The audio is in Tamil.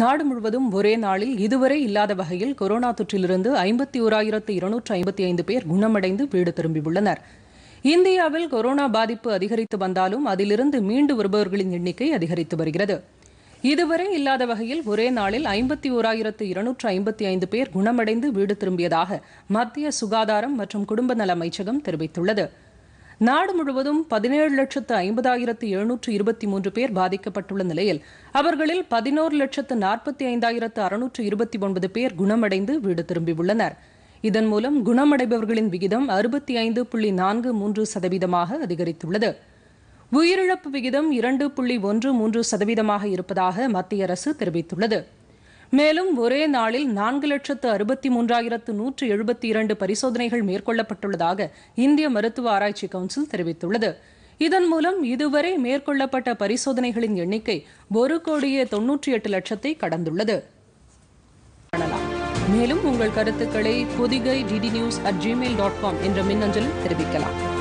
நாடு முழுவதும் ஒரே நாளில் இதுவரை இல்லாத வகையில் கொரோனா தொற்றிலிருந்து ஐம்பத்தி ஓராயிரத்து இருநூற்று ஐம்பத்தி ஐந்து பேர் குணமடைந்து வீடு திரும்பியுள்ளனர் இந்தியாவில் கொரோனா பாதிப்பு அதிகரித்து வந்தாலும் அதிலிருந்து மீண்டு வருபவர்களின் எண்ணிக்கை அதிகரித்து வருகிறது இதுவரை இல்லாத வகையில் ஒரே நாளில் ஐம்பத்தி ஓராயிரத்து இருநூற்று ஐம்பத்தி ஐந்து பேர் குணமடைந்து வீடு திரும்பியதாக மத்திய சுகாதாரம் மற்றும் குடும்ப நல அமைச்சகம் தெரிவித்துள்ளது நாடு முழுவதும் பதினேழு லட்சத்து ஐம்பதாயிரத்து எழுநூற்று இருபத்தி மூன்று பேர் பாதிக்கப்பட்டுள்ள நிலையில் அவர்களில் பதினோரு லட்சத்து நாற்பத்தி ஐந்தாயிரத்து அறுநூற்று இருபத்தி ஒன்பது பேர் குணமடைந்து வீடு திரும்பியுள்ளனர் இதன் மூலம் குணமடைபவர்களின் விகிதம் அறுபத்தி ஐந்து புள்ளி நான்கு மூன்று சதவீதமாக அதிகரித்துள்ளது உயிரிழப்பு விகிதம் இரண்டு புள்ளி ஒன்று மூன்று சதவீதமாக இருப்பதாக மத்திய அரசு தெரிவித்துள்ளது மேலும் ஒரே நாளில் நான்கு லட்சத்து அறுபத்தி மூன்றாயிரத்து நூற்று எழுபத்தி இரண்டு பரிசோதனைகள் மேற்கொள்ளப்பட்டுள்ளதாக இந்திய மருத்துவ ஆராய்ச்சி கவுன்சில் தெரிவித்துள்ளது இதன் மூலம் இதுவரை மேற்கொள்ளப்பட்ட பரிசோதனைகளின் எண்ணிக்கை ஒரு கோடியே தொன்னூற்றி எட்டு லட்சத்தை கடந்துள்ளது மேலும் உங்கள் கருத்துக்களை Podhigai DD news at Gmail dot com என்ற மின்னஞ்சலில் தெரிவிக்கலாம்